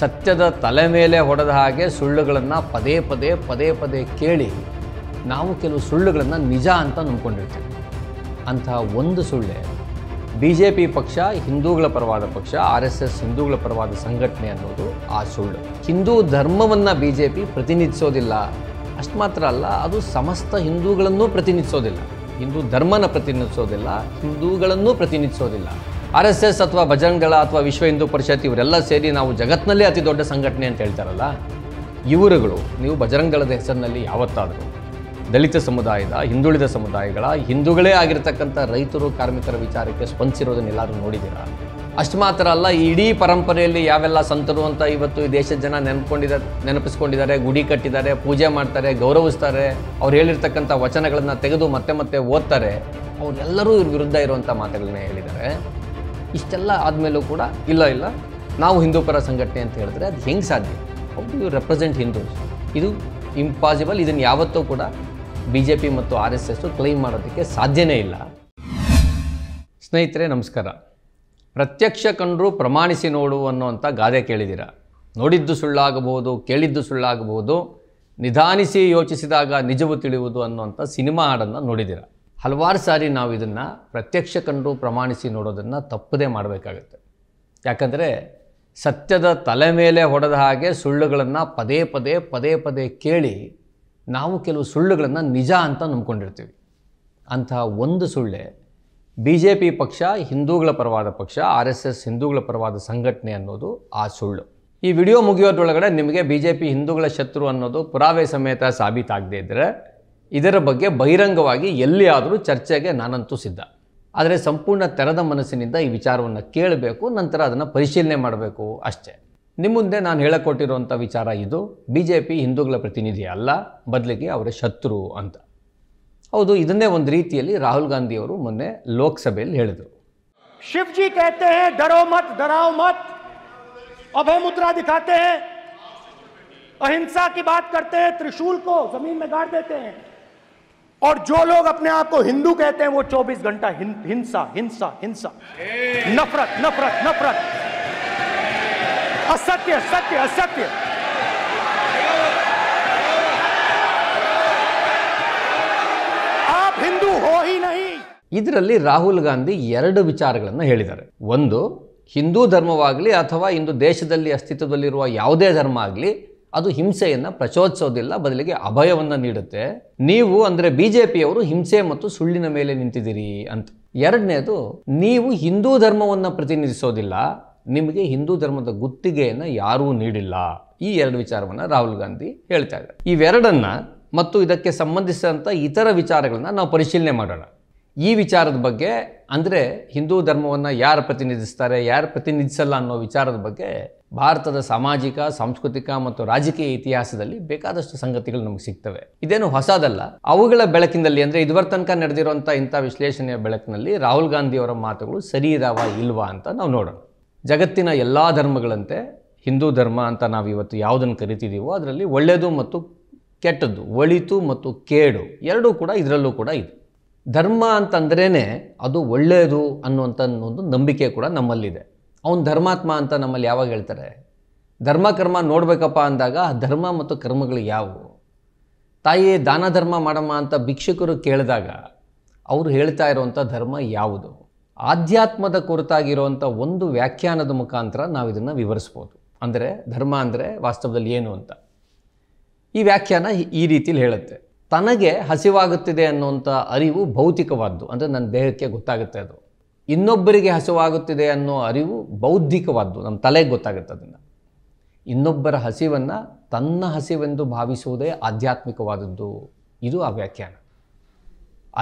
ಸತ್ಯದ ತಲೆ ಮೇಲೆ ಹೊಡೆದ ಹಾಗೆ ಸುಳ್ಳುಗಳನ್ನು ಪದೇ ಪದೇ ಪದೇ ಪದೇ ಕೇಳಿ ನಾವು ಕೆಲವು ಸುಳ್ಳುಗಳನ್ನು ನಿಜ ಅಂತ ನಂಬ್ಕೊಂಡಿರ್ತೀವಿ ಅಂತಹ ಒಂದು ಸುಳ್ಳೆ ಬಿ ಜೆ ಪಿ ಪಕ್ಷ ಹಿಂದೂಗಳ ಪರವಾದ ಪಕ್ಷ ಆರ್ ಎಸ್ ಎಸ್ ಹಿಂದೂಗಳ ಪರವಾದ ಸಂಘಟನೆ ಅನ್ನೋದು ಆ ಸುಳ್ಳು ಹಿಂದೂ ಧರ್ಮವನ್ನು ಬಿ ಜೆ ಪಿ ಪ್ರತಿನಿಧಿಸೋದಿಲ್ಲ ಅಷ್ಟು ಮಾತ್ರ ಅಲ್ಲ ಅದು ಸಮಸ್ತ ಹಿಂದೂಗಳನ್ನೂ ಪ್ರತಿನಿಧಿಸೋದಿಲ್ಲ ಹಿಂದೂ ಧರ್ಮನ ಪ್ರತಿನಿಧಿಸೋದಿಲ್ಲ ಹಿಂದೂಗಳನ್ನೂ ಪ್ರತಿನಿಧಿಸೋದಿಲ್ಲ ಆರ್ ಎಸ್ ಎಸ್ ಅಥವಾ ಭಜರಂಗಳ ಅಥವಾ ವಿಶ್ವ ಹಿಂದೂ ಪರಿಷತ್ ಇವರೆಲ್ಲ ಸೇರಿ ನಾವು ಜಗತ್ತಿನಲ್ಲೇ ಅತಿ ದೊಡ್ಡ ಸಂಘಟನೆ ಅಂತ ಹೇಳ್ತಾರಲ್ಲ ಇವರುಗಳು ನೀವು ದಳದ ಹೆಸರಿನಲ್ಲಿ ಯಾವತ್ತಾದರೂ ದಲಿತ ಸಮುದಾಯದ ಹಿಂದುಳಿದ ಸಮುದಾಯಗಳ ಹಿಂದೂಗಳೇ ಆಗಿರ್ತಕ್ಕಂಥ ರೈತರು ಕಾರ್ಮಿಕರ ವಿಚಾರಕ್ಕೆ ಸ್ಪಂದಿಸಿರೋದನ್ನ ಎಲ್ಲರೂ ನೋಡಿದ್ದೀರಾ ಅಷ್ಟು ಮಾತ್ರ ಅಲ್ಲ ಇಡೀ ಪರಂಪರೆಯಲ್ಲಿ ಯಾವೆಲ್ಲ ಸಂತರು ಅಂತ ಇವತ್ತು ಈ ದೇಶದ ಜನ ನೆನ್ಕೊಂಡಿದ ನೆನಪಿಸ್ಕೊಂಡಿದ್ದಾರೆ ಗುಡಿ ಕಟ್ಟಿದ್ದಾರೆ ಪೂಜೆ ಮಾಡ್ತಾರೆ ಗೌರವಿಸ್ತಾರೆ ಅವ್ರು ಹೇಳಿರ್ತಕ್ಕಂಥ ವಚನಗಳನ್ನು ತೆಗೆದು ಮತ್ತೆ ಮತ್ತೆ ಓದ್ತಾರೆ ಅವರೆಲ್ಲರೂ ಇವ್ರ ವಿರುದ್ಧ ಇರುವಂಥ ಮಾತುಗಳನ್ನ ಹೇಳಿದ್ದಾರೆ ಇಷ್ಟೆಲ್ಲ ಆದಮೇಲೂ ಕೂಡ ಇಲ್ಲ ಇಲ್ಲ ನಾವು ಹಿಂದೂ ಪರ ಸಂಘಟನೆ ಅಂತ ಹೇಳಿದ್ರೆ ಅದು ಹೆಂಗೆ ಸಾಧ್ಯ ಯು ರೆಪ್ರೆಸೆಂಟ್ ಹಿಂದೂಸ್ ಇದು ಇಂಪಾಸಿಬಲ್ ಇದನ್ನು ಯಾವತ್ತೂ ಕೂಡ ಬಿ ಜೆ ಪಿ ಮತ್ತು ಆರ್ ಎಸ್ ಎಸ್ ಕ್ಲೈಮ್ ಮಾಡೋದಕ್ಕೆ ಸಾಧ್ಯನೇ ಇಲ್ಲ ಸ್ನೇಹಿತರೆ ನಮಸ್ಕಾರ ಪ್ರತ್ಯಕ್ಷ ಕಂಡರೂ ಪ್ರಮಾಣಿಸಿ ನೋಡು ಅನ್ನೋವಂಥ ಗಾದೆ ಕೇಳಿದ್ದೀರ ನೋಡಿದ್ದು ಸುಳ್ಳಾಗಬಹುದು ಕೇಳಿದ್ದು ಸುಳ್ಳಾಗಬಹುದು ನಿಧಾನಿಸಿ ಯೋಚಿಸಿದಾಗ ನಿಜವು ತಿಳಿಯುವುದು ಅನ್ನೋವಂಥ ಸಿನಿಮಾ ಹಾಡನ್ನು ನೋಡಿದ್ದೀರ ಹಲವಾರು ಸಾರಿ ನಾವು ಇದನ್ನು ಪ್ರತ್ಯಕ್ಷ ಕಂಡು ಪ್ರಮಾಣಿಸಿ ನೋಡೋದನ್ನು ತಪ್ಪದೇ ಮಾಡಬೇಕಾಗತ್ತೆ ಯಾಕಂದರೆ ಸತ್ಯದ ತಲೆ ಮೇಲೆ ಹೊಡೆದ ಹಾಗೆ ಸುಳ್ಳುಗಳನ್ನು ಪದೇ ಪದೇ ಪದೇ ಪದೇ ಕೇಳಿ ನಾವು ಕೆಲವು ಸುಳ್ಳುಗಳನ್ನು ನಿಜ ಅಂತ ನಂಬ್ಕೊಂಡಿರ್ತೀವಿ ಅಂತಹ ಒಂದು ಸುಳ್ಳೆ ಬಿ ಜೆ ಪಿ ಪಕ್ಷ ಹಿಂದೂಗಳ ಪರವಾದ ಪಕ್ಷ ಆರ್ ಎಸ್ ಎಸ್ ಹಿಂದೂಗಳ ಪರವಾದ ಸಂಘಟನೆ ಅನ್ನೋದು ಆ ಸುಳ್ಳು ಈ ವಿಡಿಯೋ ಮುಗಿಯೋದ್ರೊಳಗಡೆ ನಿಮಗೆ ಬಿ ಜೆ ಪಿ ಹಿಂದೂಗಳ ಶತ್ರು ಅನ್ನೋದು ಪುರಾವೆ ಸಮೇತ ಸಾಬೀತಾಗದೇ ಇದ್ದರೆ ಇದರ ಬಗ್ಗೆ ಬಹಿರಂಗವಾಗಿ ಆದರೂ ಚರ್ಚೆಗೆ ನಾನಂತೂ ಸಿದ್ಧ ಆದರೆ ಸಂಪೂರ್ಣ ತೆರೆದ ಮನಸ್ಸಿನಿಂದ ಈ ವಿಚಾರವನ್ನು ಕೇಳಬೇಕು ನಂತರ ಅದನ್ನು ಪರಿಶೀಲನೆ ಮಾಡಬೇಕು ಅಷ್ಟೇ ನಿಮ್ಮ ಮುಂದೆ ನಾನು ಹೇಳಿಕೊಟ್ಟಿರುವಂಥ ವಿಚಾರ ಇದು ಬಿ ಜೆ ಪಿ ಹಿಂದೂಗಳ ಪ್ರತಿನಿಧಿ ಅಲ್ಲ ಬದಲಿಗೆ ಅವರ ಶತ್ರು ಅಂತ ಹೌದು ಇದನ್ನೇ ಒಂದು ರೀತಿಯಲ್ಲಿ ರಾಹುಲ್ ಗಾಂಧಿ ಅವರು ಮೊನ್ನೆ ಲೋಕಸಭೆಯಲ್ಲಿ ಹೇಳಿದರು ಶಿವಜಿ ಕಹತೆ ಡರೋ ಮತ್ ಡರಾವ್ ಮತ್ ಅಭಯ ಮುದ್ರಾ ದಿಖಾತೆ ಅಹಿಂಸಾ ಕಿ ಬಾತ್ ಕರ್ತೆ ತ್ರಿಶೂಲ್ ಕೋ ಜಮೀನ್ ಮೇ ಗಾಡ್ ದೇತೆ ಹೇ और जो लोग अपने आप को हिंदू कहते हैं वो 24 घंटा हिंसा हिंसा हिंसा नफरत नफरत नफरत असत्य सत्य असत्य आप हिंदू हो ही नहीं ಇದರಲ್ಲಿ ರಾಹುಲ್ ಗಾಂಧಿ ಎರಡು ವಿಚಾರಗಳನ್ನು ಹೇಳಿದ್ದಾರೆ ಒಂದು ಹಿಂದೂ ಧರ್ಮವಾಗಲಿ ಅಥವಾ ಇಂದು ದೇಶದಲ್ಲಿ ಅಸ್ತಿತ್ವದಲ್ಲಿರುವ ಯಾವುದೇ ಧರ್ಮ ಆಗಲಿ ಅದು ಹಿಂಸೆಯನ್ನು ಪ್ರಚೋದಿಸೋದಿಲ್ಲ ಬದಲಿಗೆ ಅಭಯವನ್ನು ನೀಡುತ್ತೆ ನೀವು ಅಂದರೆ ಬಿ ಜೆ ಪಿಯವರು ಹಿಂಸೆ ಮತ್ತು ಸುಳ್ಳಿನ ಮೇಲೆ ನಿಂತಿದ್ದೀರಿ ಅಂತ ಎರಡನೇದು ನೀವು ಹಿಂದೂ ಧರ್ಮವನ್ನು ಪ್ರತಿನಿಧಿಸೋದಿಲ್ಲ ನಿಮಗೆ ಹಿಂದೂ ಧರ್ಮದ ಗುತ್ತಿಗೆಯನ್ನು ಯಾರೂ ನೀಡಿಲ್ಲ ಈ ಎರಡು ವಿಚಾರವನ್ನು ರಾಹುಲ್ ಗಾಂಧಿ ಹೇಳ್ತಾ ಇದ್ದಾರೆ ಇವೆರಡನ್ನು ಮತ್ತು ಇದಕ್ಕೆ ಸಂಬಂಧಿಸಿದಂಥ ಇತರ ವಿಚಾರಗಳನ್ನ ನಾವು ಪರಿಶೀಲನೆ ಮಾಡೋಣ ಈ ವಿಚಾರದ ಬಗ್ಗೆ ಅಂದರೆ ಹಿಂದೂ ಧರ್ಮವನ್ನು ಯಾರು ಪ್ರತಿನಿಧಿಸ್ತಾರೆ ಯಾರು ಪ್ರತಿನಿಧಿಸಲ್ಲ ಅನ್ನೋ ವಿಚಾರದ ಬಗ್ಗೆ ಭಾರತದ ಸಾಮಾಜಿಕ ಸಾಂಸ್ಕೃತಿಕ ಮತ್ತು ರಾಜಕೀಯ ಇತಿಹಾಸದಲ್ಲಿ ಬೇಕಾದಷ್ಟು ಸಂಗತಿಗಳು ನಮಗೆ ಸಿಗ್ತವೆ ಇದೇನು ಹೊಸದಲ್ಲ ಅವುಗಳ ಬೆಳಕಿನಲ್ಲಿ ಅಂದರೆ ಇದುವರ ತನಕ ನಡೆದಿರುವಂಥ ಇಂಥ ವಿಶ್ಲೇಷಣೆಯ ಬೆಳಕಿನಲ್ಲಿ ರಾಹುಲ್ ಗಾಂಧಿಯವರ ಮಾತುಗಳು ಸರಿ ಇದಾವ ಇಲ್ವಾ ಅಂತ ನಾವು ನೋಡೋಣ ಜಗತ್ತಿನ ಎಲ್ಲ ಧರ್ಮಗಳಂತೆ ಹಿಂದೂ ಧರ್ಮ ಅಂತ ನಾವು ಇವತ್ತು ಯಾವುದನ್ನು ಕರಿತಿದ್ದೀವೋ ಅದರಲ್ಲಿ ಒಳ್ಳೆಯದು ಮತ್ತು ಕೆಟ್ಟದ್ದು ಒಳಿತು ಮತ್ತು ಕೇಡು ಎರಡೂ ಕೂಡ ಇದರಲ್ಲೂ ಕೂಡ ಇದೆ ಧರ್ಮ ಅಂತಂದ್ರೇ ಅದು ಒಳ್ಳೆಯದು ಅನ್ನುವಂಥ ಒಂದು ನಂಬಿಕೆ ಕೂಡ ನಮ್ಮಲ್ಲಿದೆ ಅವನು ಧರ್ಮಾತ್ಮ ಅಂತ ನಮ್ಮಲ್ಲಿ ಯಾವಾಗ ಹೇಳ್ತಾರೆ ಧರ್ಮ ಕರ್ಮ ನೋಡಬೇಕಪ್ಪ ಅಂದಾಗ ಆ ಧರ್ಮ ಮತ್ತು ಕರ್ಮಗಳು ಯಾವುವು ತಾಯಿ ದಾನ ಧರ್ಮ ಮಾಡಮ್ಮ ಅಂತ ಭಿಕ್ಷಕರು ಕೇಳಿದಾಗ ಅವರು ಹೇಳ್ತಾ ಇರುವಂಥ ಧರ್ಮ ಯಾವುದು ಆಧ್ಯಾತ್ಮದ ಕುರಿತಾಗಿರುವಂಥ ಒಂದು ವ್ಯಾಖ್ಯಾನದ ಮುಖಾಂತರ ನಾವು ಇದನ್ನು ವಿವರಿಸ್ಬೋದು ಅಂದರೆ ಧರ್ಮ ಅಂದರೆ ವಾಸ್ತವದಲ್ಲಿ ಏನು ಅಂತ ಈ ವ್ಯಾಖ್ಯಾನ ಈ ರೀತಿಯಲ್ಲಿ ಹೇಳುತ್ತೆ ತನಗೆ ಹಸಿವಾಗುತ್ತಿದೆ ಅನ್ನುವಂಥ ಅರಿವು ಭೌತಿಕವಾದ್ದು ಅಂದರೆ ನನ್ನ ದೇಹಕ್ಕೆ ಗೊತ್ತಾಗುತ್ತೆ ಅದು ಇನ್ನೊಬ್ಬರಿಗೆ ಹಸಿವಾಗುತ್ತಿದೆ ಅನ್ನೋ ಅರಿವು ಬೌದ್ಧಿಕವಾದ್ದು ನಮ್ಮ ತಲೆಗೆ ಗೊತ್ತಾಗುತ್ತೆ ಅದನ್ನು ಇನ್ನೊಬ್ಬರ ಹಸಿವನ್ನು ತನ್ನ ಹಸಿವೆಂದು ಭಾವಿಸುವುದೇ ಆಧ್ಯಾತ್ಮಿಕವಾದದ್ದು ಇದು ಆ ವ್ಯಾಖ್ಯಾನ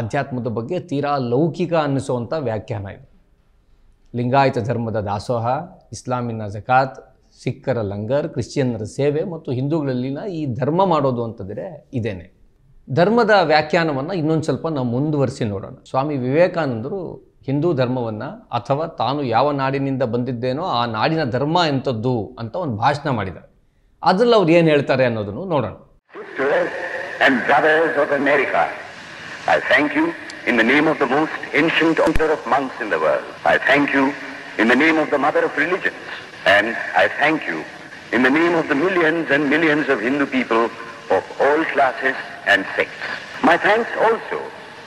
ಆಧ್ಯಾತ್ಮದ ಬಗ್ಗೆ ತೀರಾ ಲೌಕಿಕ ಅನ್ನಿಸುವಂಥ ವ್ಯಾಖ್ಯಾನ ಇದು ಲಿಂಗಾಯತ ಧರ್ಮದ ದಾಸೋಹ ಇಸ್ಲಾಮಿನ ಜಕಾತ್ ಸಿಖ್ಖರ ಲಂಗರ್ ಕ್ರಿಶ್ಚಿಯನ್ನರ ಸೇವೆ ಮತ್ತು ಹಿಂದೂಗಳಲ್ಲಿನ ಈ ಧರ್ಮ ಮಾಡೋದು ಅಂತಂದರೆ ಇದೇನೆ ಧರ್ಮದ ವ್ಯಾಖ್ಯಾನವನ್ನು ಇನ್ನೊಂದು ಸ್ವಲ್ಪ ನಾವು ಮುಂದುವರಿಸಿ ನೋಡೋಣ ಸ್ವಾಮಿ ವಿವೇಕಾನಂದರು ಹಿಂದೂ ಧರ್ಮವನ್ನು ಅಥವಾ ತಾನು ಯಾವ ನಾಡಿನಿಂದ ಬಂದಿದ್ದೇನೋ ಆ ನಾಡಿನ ಧರ್ಮ ಎಂಥದ್ದು ಅಂತ ಒಂದು ಭಾಷಣ ಮಾಡಿದ್ದಾರೆ ಅದರಲ್ಲಿ ಅವ್ರು ಏನು ಹೇಳ್ತಾರೆ ಅನ್ನೋದನ್ನು ನೋಡೋಣ And of America, I thank you In the name of the most ancient order of monks in the world, I thank you in the name of the mother of religions, and I thank you in the name of the millions and millions of Hindu people of all classes and sects. My thanks also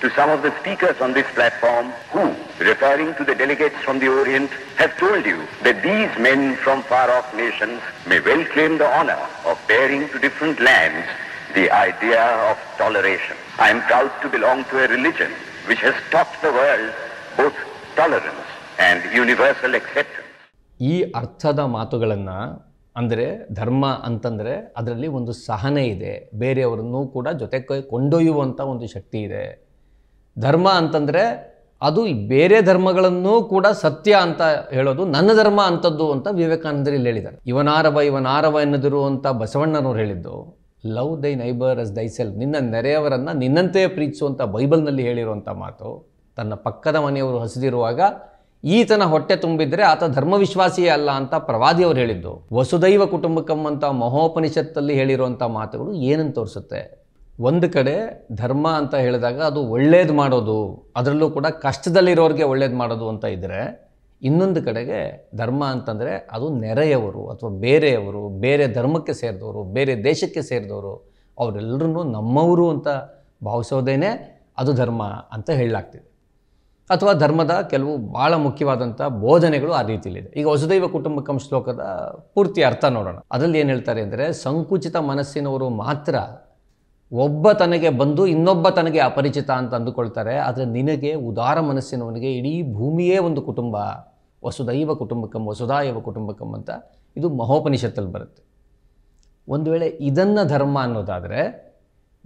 to some of the speakers on this platform who, referring to the delegates from the Orient, have told you that these men from far-off nations may well claim the honor of bearing to different lands the idea of toleration. I am proud to belong to a religion which has taught the world both tolerance and universal acceptance. ಅಂದರೆ ಧರ್ಮ ಅಂತಂದರೆ ಅದರಲ್ಲಿ ಒಂದು ಸಹನೆ ಇದೆ ಬೇರೆಯವರನ್ನು ಕೂಡ ಜೊತೆ ಕೊಂಡೊಯ್ಯುವಂಥ ಒಂದು ಶಕ್ತಿ ಇದೆ ಧರ್ಮ ಅಂತಂದರೆ ಅದು ಬೇರೆ ಧರ್ಮಗಳನ್ನೂ ಕೂಡ ಸತ್ಯ ಅಂತ ಹೇಳೋದು ನನ್ನ ಧರ್ಮ ಅಂಥದ್ದು ಅಂತ ವಿವೇಕಾನಂದರು ಇಲ್ಲಿ ಹೇಳಿದ್ದಾರೆ ಇವನಾರವ ಇವನಾರವ ಎನ್ನದಿರು ಬಸವಣ್ಣನವರು ಹೇಳಿದ್ದು ಲವ್ ದೈ ನೈಬರ್ ಅಸ್ ದೈ ಸೆಲ್ಫ್ ನಿನ್ನ ನೆರೆಯವರನ್ನು ನಿನ್ನಂತೆಯೇ ಪ್ರೀತಿಸುವಂಥ ಬೈಬಲ್ನಲ್ಲಿ ಹೇಳಿರುವಂಥ ಮಾತು ತನ್ನ ಪಕ್ಕದ ಮನೆಯವರು ಹಸಿದಿರುವಾಗ ಈತನ ಹೊಟ್ಟೆ ತುಂಬಿದ್ರೆ ಆತ ಧರ್ಮವಿಶ್ವಾಸಿಯೇ ಅಲ್ಲ ಅಂತ ಪ್ರವಾದಿಯವರು ಹೇಳಿದ್ದು ವಸುದೈವ ಕುಟುಂಬಕಂ ಅಂತ ಮಹೋಪನಿಷತ್ತಲ್ಲಿ ಹೇಳಿರುವಂಥ ಮಾತುಗಳು ಏನನ್ನು ತೋರಿಸುತ್ತೆ ಒಂದು ಕಡೆ ಧರ್ಮ ಅಂತ ಹೇಳಿದಾಗ ಅದು ಒಳ್ಳೇದು ಮಾಡೋದು ಅದರಲ್ಲೂ ಕೂಡ ಕಷ್ಟದಲ್ಲಿರೋರಿಗೆ ಒಳ್ಳೇದು ಮಾಡೋದು ಅಂತ ಇದ್ದರೆ ಇನ್ನೊಂದು ಕಡೆಗೆ ಧರ್ಮ ಅಂತಂದರೆ ಅದು ನೆರೆಯವರು ಅಥವಾ ಬೇರೆಯವರು ಬೇರೆ ಧರ್ಮಕ್ಕೆ ಸೇರಿದವರು ಬೇರೆ ದೇಶಕ್ಕೆ ಸೇರಿದವರು ಅವರೆಲ್ಲರೂ ನಮ್ಮವರು ಅಂತ ಭಾವಿಸೋದೇನೆ ಅದು ಧರ್ಮ ಅಂತ ಹೇಳಲಾಗ್ತಿದೆ ಅಥವಾ ಧರ್ಮದ ಕೆಲವು ಭಾಳ ಮುಖ್ಯವಾದಂಥ ಬೋಧನೆಗಳು ಆ ರೀತಿಯಲ್ಲಿದೆ ಈಗ ವಸುದೈವ ಕುಟುಂಬಕಂ ಶ್ಲೋಕದ ಪೂರ್ತಿ ಅರ್ಥ ನೋಡೋಣ ಅದರಲ್ಲಿ ಏನು ಹೇಳ್ತಾರೆ ಅಂದರೆ ಸಂಕುಚಿತ ಮನಸ್ಸಿನವರು ಮಾತ್ರ ಒಬ್ಬ ತನಗೆ ಬಂದು ಇನ್ನೊಬ್ಬ ತನಗೆ ಅಪರಿಚಿತ ಅಂತ ಅಂದುಕೊಳ್ತಾರೆ ಆದರೆ ನಿನಗೆ ಉದಾರ ಮನಸ್ಸಿನವನಿಗೆ ಇಡೀ ಭೂಮಿಯೇ ಒಂದು ಕುಟುಂಬ ವಸುದೈವ ಕುಟುಂಬಕಂ ವಸುದಾಯವ ಕುಟುಂಬಕಂ ಅಂತ ಇದು ಮಹೋಪನಿಷತ್ತಲ್ಲಿ ಬರುತ್ತೆ ಒಂದು ವೇಳೆ ಇದನ್ನು ಧರ್ಮ ಅನ್ನೋದಾದರೆ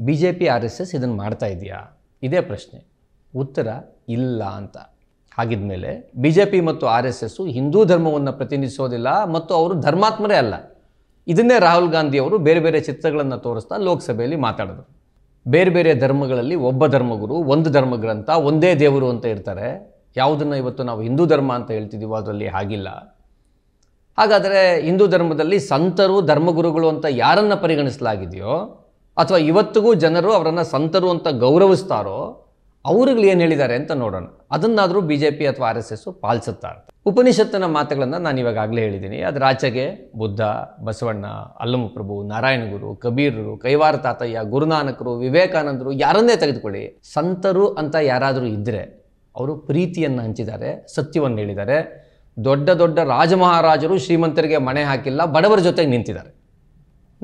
B J P R S S ಇದನ್ನು ಮಾಡ್ತಾ ಇದೆಯಾ ಇದೇ ಪ್ರಶ್ನೆ ಉತ್ತರ ಇಲ್ಲ ಅಂತ ಹಾಗಿದ್ಮೇಲೆ ಬಿ ಜೆ ಪಿ ಮತ್ತು ಆರ್ ಎಸ್ ಎಸ್ಸು ಹಿಂದೂ ಧರ್ಮವನ್ನು ಪ್ರತಿನಿಧಿಸೋದಿಲ್ಲ ಮತ್ತು ಅವರು ಧರ್ಮಾತ್ಮರೇ ಅಲ್ಲ ಇದನ್ನೇ ರಾಹುಲ್ ಗಾಂಧಿ ಅವರು ಬೇರೆ ಬೇರೆ ಚಿತ್ರಗಳನ್ನು ತೋರಿಸ್ತಾ ಲೋಕಸಭೆಯಲ್ಲಿ ಮಾತಾಡಿದ್ರು ಬೇರೆ ಬೇರೆ ಧರ್ಮಗಳಲ್ಲಿ ಒಬ್ಬ ಧರ್ಮಗುರು ಒಂದು ಧರ್ಮಗ್ರಂಥ ಒಂದೇ ದೇವರು ಅಂತ ಇರ್ತಾರೆ ಯಾವುದನ್ನು ಇವತ್ತು ನಾವು ಹಿಂದೂ ಧರ್ಮ ಅಂತ ಹೇಳ್ತಿದ್ದೀವೋ ಅದರಲ್ಲಿ ಹಾಗಿಲ್ಲ ಹಾಗಾದರೆ ಹಿಂದೂ ಧರ್ಮದಲ್ಲಿ ಸಂತರು ಧರ್ಮಗುರುಗಳು ಅಂತ ಯಾರನ್ನು ಪರಿಗಣಿಸಲಾಗಿದೆಯೋ ಅಥವಾ ಇವತ್ತಿಗೂ ಜನರು ಅವರನ್ನು ಸಂತರು ಅಂತ ಗೌರವಿಸ್ತಾರೋ ಅವ್ರುಗಳು ಏನು ಹೇಳಿದ್ದಾರೆ ಅಂತ ನೋಡೋಣ ಅದನ್ನಾದರೂ ಬಿ ಜೆ ಪಿ ಅಥವಾ ಆರ್ ಎಸ್ ಎಸ್ಸು ಪಾಲಿಸುತ್ತಾ ಉಪನಿಷತ್ತಿನ ಮಾತುಗಳನ್ನು ನಾನು ಇವಾಗಲೇ ಹೇಳಿದ್ದೀನಿ ಅದು ಆಚೆಗೆ ಬುದ್ಧ ಬಸವಣ್ಣ ನಾರಾಯಣ ನಾರಾಯಣಗುರು ಕಬೀರರು ಕೈವಾರ ತಾತಯ್ಯ ಗುರುನಾನಕರು ವಿವೇಕಾನಂದರು ಯಾರನ್ನೇ ತೆಗೆದುಕೊಳ್ಳಿ ಸಂತರು ಅಂತ ಯಾರಾದರೂ ಇದ್ದರೆ ಅವರು ಪ್ರೀತಿಯನ್ನು ಹಂಚಿದ್ದಾರೆ ಸತ್ಯವನ್ನು ಹೇಳಿದ್ದಾರೆ ದೊಡ್ಡ ದೊಡ್ಡ ರಾಜಮಹಾರಾಜರು ಶ್ರೀಮಂತರಿಗೆ ಮಣೆ ಹಾಕಿಲ್ಲ ಬಡವರ ಜೊತೆಗೆ ನಿಂತಿದ್ದಾರೆ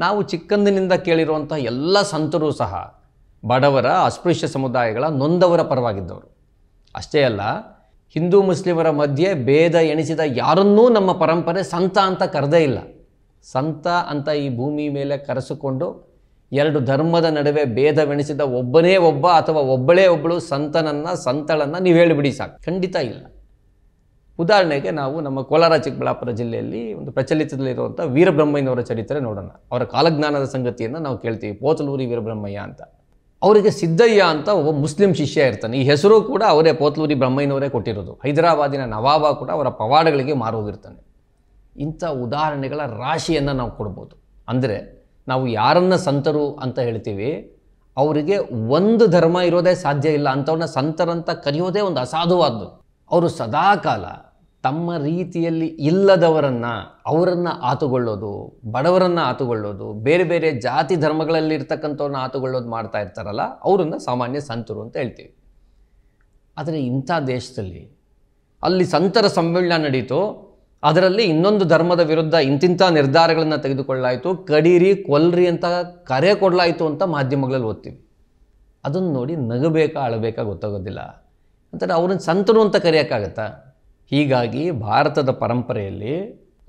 ನಾವು ಚಿಕ್ಕಂದಿನಿಂದ ಕೇಳಿರುವಂಥ ಎಲ್ಲ ಸಂತರು ಸಹ ಬಡವರ ಅಸ್ಪೃಶ್ಯ ಸಮುದಾಯಗಳ ನೊಂದವರ ಪರವಾಗಿದ್ದವರು ಅಷ್ಟೇ ಅಲ್ಲ ಹಿಂದೂ ಮುಸ್ಲಿಮರ ಮಧ್ಯೆ ಭೇದ ಎಣಿಸಿದ ಯಾರನ್ನೂ ನಮ್ಮ ಪರಂಪರೆ ಸಂತ ಅಂತ ಕರೆದೇ ಇಲ್ಲ ಸಂತ ಅಂತ ಈ ಭೂಮಿ ಮೇಲೆ ಕರೆಸಿಕೊಂಡು ಎರಡು ಧರ್ಮದ ನಡುವೆ ಭೇದವೆಣಿಸಿದ ಒಬ್ಬನೇ ಒಬ್ಬ ಅಥವಾ ಒಬ್ಬಳೇ ಒಬ್ಬಳು ಸಂತನನ್ನು ಸಂತಳನ್ನು ನೀವು ಹೇಳಿಬಿಡಿ ಸಾಕು ಖಂಡಿತ ಇಲ್ಲ ಉದಾಹರಣೆಗೆ ನಾವು ನಮ್ಮ ಕೋಲಾರ ಚಿಕ್ಕಬಳ್ಳಾಪುರ ಜಿಲ್ಲೆಯಲ್ಲಿ ಒಂದು ಪ್ರಚಲಿತದಲ್ಲಿರುವಂಥ ವೀರಬ್ರಹ್ಮಯ್ಯನವರ ಚರಿತ್ರೆ ನೋಡೋಣ ಅವರ ಕಾಲಜ್ಞಾನದ ಸಂಗತಿಯನ್ನು ನಾವು ಕೇಳ್ತೀವಿ ಪೋತಲೂರಿ ವೀರಬ್ರಹ್ಮಯ್ಯ ಅಂತ ಅವರಿಗೆ ಸಿದ್ದಯ್ಯ ಅಂತ ಒಬ್ಬ ಮುಸ್ಲಿಂ ಶಿಷ್ಯ ಇರ್ತಾನೆ ಈ ಹೆಸರು ಕೂಡ ಅವರೇ ಪೋತ್ಲೂರಿ ಬ್ರಹ್ಮಯ್ಯನವರೇ ಕೊಟ್ಟಿರೋದು ಹೈದರಾಬಾದಿನ ನವಾಬ ಕೂಡ ಅವರ ಪವಾಡಗಳಿಗೆ ಮಾರೋಗಿರ್ತಾನೆ ಇಂಥ ಉದಾಹರಣೆಗಳ ರಾಶಿಯನ್ನು ನಾವು ಕೊಡ್ಬೋದು ಅಂದರೆ ನಾವು ಯಾರನ್ನು ಸಂತರು ಅಂತ ಹೇಳ್ತೀವಿ ಅವರಿಗೆ ಒಂದು ಧರ್ಮ ಇರೋದೇ ಸಾಧ್ಯ ಇಲ್ಲ ಅಂಥವ್ರನ್ನ ಸಂತರಂತ ಕರೆಯೋದೇ ಒಂದು ಅಸಾಧುವಾದ್ದು ಅವರು ಸದಾಕಾಲ ತಮ್ಮ ರೀತಿಯಲ್ಲಿ ಇಲ್ಲದವರನ್ನು ಅವರನ್ನು ಆತುಗೊಳ್ಳೋದು ಬಡವರನ್ನು ಆತುಗೊಳ್ಳೋದು ಬೇರೆ ಬೇರೆ ಜಾತಿ ಧರ್ಮಗಳಲ್ಲಿ ಇರ್ತಕ್ಕಂಥವ್ರನ್ನ ಆತುಗೊಳ್ಳೋದು ಮಾಡ್ತಾ ಇರ್ತಾರಲ್ಲ ಅವರನ್ನು ಸಾಮಾನ್ಯ ಸಂತರು ಅಂತ ಹೇಳ್ತೀವಿ ಆದರೆ ಇಂಥ ದೇಶದಲ್ಲಿ ಅಲ್ಲಿ ಸಂತರ ಸಮ್ಮೇಳನ ನಡೀತು ಅದರಲ್ಲಿ ಇನ್ನೊಂದು ಧರ್ಮದ ವಿರುದ್ಧ ಇಂತಿಂಥ ನಿರ್ಧಾರಗಳನ್ನು ತೆಗೆದುಕೊಳ್ಳಾಯಿತು ಕಡೀರಿ ಕೊಲ್ರಿ ಅಂತ ಕರೆ ಕೊಡಲಾಯಿತು ಅಂತ ಮಾಧ್ಯಮಗಳಲ್ಲಿ ಓದ್ತೀವಿ ಅದನ್ನು ನೋಡಿ ನಗಬೇಕಾ ಅಳಬೇಕಾ ಗೊತ್ತಾಗೋದಿಲ್ಲ ಅಂತಾರೆ ಅವ್ರನ್ನ ಸಂತರು ಅಂತ ಕರೆಯೋಕ್ಕಾಗತ್ತಾ ಹೀಗಾಗಿ ಭಾರತದ ಪರಂಪರೆಯಲ್ಲಿ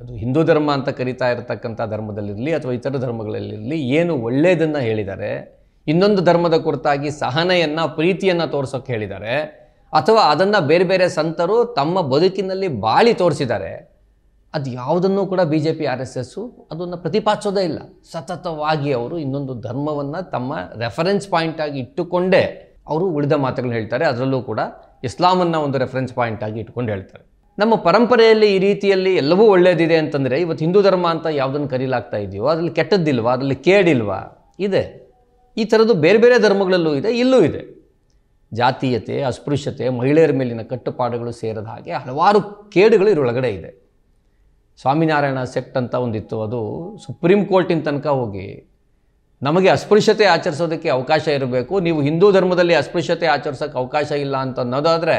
ಅದು ಹಿಂದೂ ಧರ್ಮ ಅಂತ ಕರಿತಾ ಇರತಕ್ಕಂಥ ಧರ್ಮದಲ್ಲಿರಲಿ ಅಥವಾ ಇತರ ಧರ್ಮಗಳಲ್ಲಿರಲಿ ಏನು ಒಳ್ಳೆಯದನ್ನು ಹೇಳಿದ್ದಾರೆ ಇನ್ನೊಂದು ಧರ್ಮದ ಕುರಿತಾಗಿ ಸಹನೆಯನ್ನು ಪ್ರೀತಿಯನ್ನು ತೋರಿಸೋಕ್ಕೆ ಹೇಳಿದ್ದಾರೆ ಅಥವಾ ಅದನ್ನು ಬೇರೆ ಬೇರೆ ಸಂತರು ತಮ್ಮ ಬದುಕಿನಲ್ಲಿ ಬಾಳಿ ತೋರಿಸಿದ್ದಾರೆ ಅದು ಯಾವುದನ್ನು ಕೂಡ B J P R S S ಅದನ್ನು ಪ್ರತಿಪಾದಿಸೋದೇ ಇಲ್ಲ ಸತತವಾಗಿ ಅವರು ಇನ್ನೊಂದು ಧರ್ಮವನ್ನು ತಮ್ಮ ರೆಫರೆನ್ಸ್ ಪಾಯಿಂಟ್ ಆಗಿ ಇಟ್ಟುಕೊಂಡೇ ಅವರು ಉಳಿದ ಮಾತುಗಳನ್ನ ಹೇಳ್ತಾರೆ ಅದರಲ್ಲೂ ಕೂಡ ಇಸ್ಲಾಮನ್ನು ಒಂದು ರೆಫರೆನ್ಸ್ ಪಾಯಿಂಟ್ ಆಗಿ ಇಟ್ಕೊಂಡು ಹೇಳ್ತಾರೆ ನಮ್ಮ ಪರಂಪರೆಯಲ್ಲಿ ಈ ರೀತಿಯಲ್ಲಿ ಎಲ್ಲವೂ ಒಳ್ಳೆಯದಿದೆ ಅಂತಂದರೆ ಇವತ್ತು ಹಿಂದೂ ಧರ್ಮ ಅಂತ ಯಾವುದನ್ನು ಕರೀಲಾಗ್ತಾ ಇದೆಯೋ ಅದರಲ್ಲಿ ಕೆಟ್ಟದ್ದಿಲ್ವಾ ಅದರಲ್ಲಿ ಕೇಡಿಲ್ವಾ ಇದೆ ಈ ಥರದ್ದು ಬೇರೆ ಬೇರೆ ಧರ್ಮಗಳಲ್ಲೂ ಇದೆ ಇಲ್ಲೂ ಇದೆ ಜಾತೀಯತೆ ಅಸ್ಪೃಶ್ಯತೆ ಮಹಿಳೆಯರ ಮೇಲಿನ ಕಟ್ಟುಪಾಡುಗಳು ಸೇರಿದ ಹಾಗೆ ಹಲವಾರು ಕೇಡುಗಳು ಇದರೊಳಗಡೆ ಇದೆ ಸ್ವಾಮಿನಾರಾಯಣ ಸೆಕ್ಟ್ ಅಂತ ಒಂದಿತ್ತು ಅದು ಸುಪ್ರೀಂ ಕೋರ್ಟಿನ ತನಕ ಹೋಗಿ ನಮಗೆ ಅಸ್ಪೃಶ್ಯತೆ ಆಚರಿಸೋದಕ್ಕೆ ಅವಕಾಶ ಇರಬೇಕು ನೀವು ಹಿಂದೂ ಧರ್ಮದಲ್ಲಿ ಅಸ್ಪೃಶ್ಯತೆ ಆಚರಿಸೋಕ್ಕೆ ಅವಕಾಶ ಇಲ್ಲ ಅಂತ ಅನ್ನೋದಾದರೆ